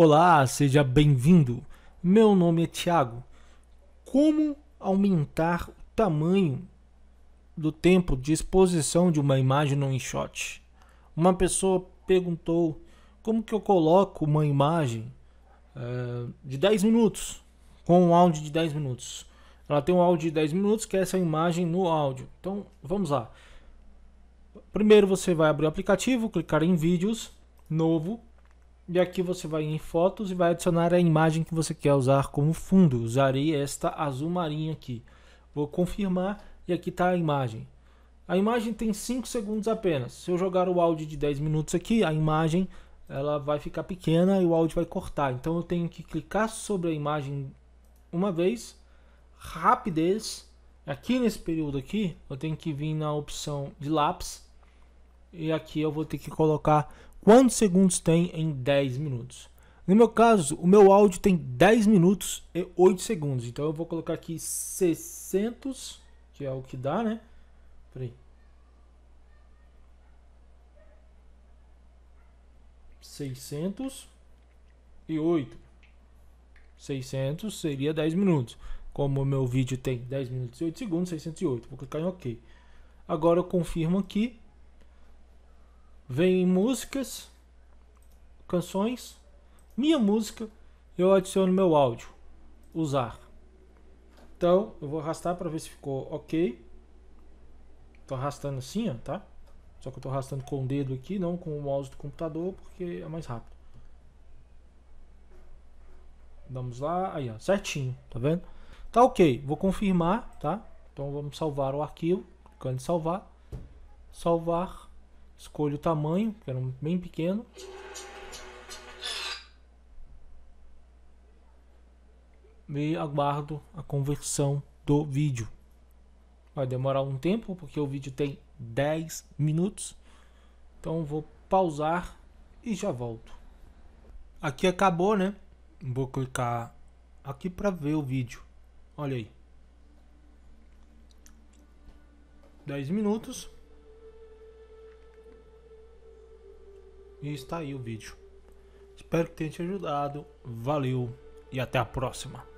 Olá, seja bem-vindo. Meu nome é Tiago. Como aumentar o tamanho do tempo de exposição de uma imagem no InShot? Uma pessoa perguntou como que eu coloco uma imagem eh, de 10 minutos com um áudio de 10 minutos. Ela tem um áudio de 10 minutos que é essa imagem no áudio. Então vamos lá. Primeiro você vai abrir o aplicativo, clicar em vídeos, novo, e aqui você vai em fotos e vai adicionar a imagem que você quer usar como fundo. Usarei esta azul marinha aqui. Vou confirmar e aqui está a imagem. A imagem tem 5 segundos apenas. Se eu jogar o áudio de 10 minutos aqui, a imagem ela vai ficar pequena e o áudio vai cortar. Então eu tenho que clicar sobre a imagem uma vez, rapidez. Aqui nesse período aqui, eu tenho que vir na opção de lápis e aqui eu vou ter que colocar Quantos segundos tem em 10 minutos? No meu caso, o meu áudio tem 10 minutos e 8 segundos. Então eu vou colocar aqui 600, que é o que dá, né? Peraí. 600 e 600 seria 10 minutos. Como o meu vídeo tem 10 minutos e 8 segundos, 608. Vou clicar em OK. Agora eu confirmo aqui vem músicas, canções, minha música, eu adiciono meu áudio, usar. Então, eu vou arrastar para ver se ficou ok. Tô arrastando assim, ó, tá? Só que eu tô arrastando com o dedo aqui, não com o mouse do computador, porque é mais rápido. Vamos lá, aí ó, certinho, tá vendo? Tá ok, vou confirmar, tá? Então vamos salvar o arquivo, clicando em salvar. Salvar. Escolho o tamanho, que era bem pequeno. E aguardo a conversão do vídeo. Vai demorar um tempo, porque o vídeo tem 10 minutos. Então vou pausar e já volto. Aqui acabou, né? Vou clicar aqui para ver o vídeo. Olha aí. 10 minutos. E está aí o vídeo. Espero que tenha te ajudado. Valeu e até a próxima.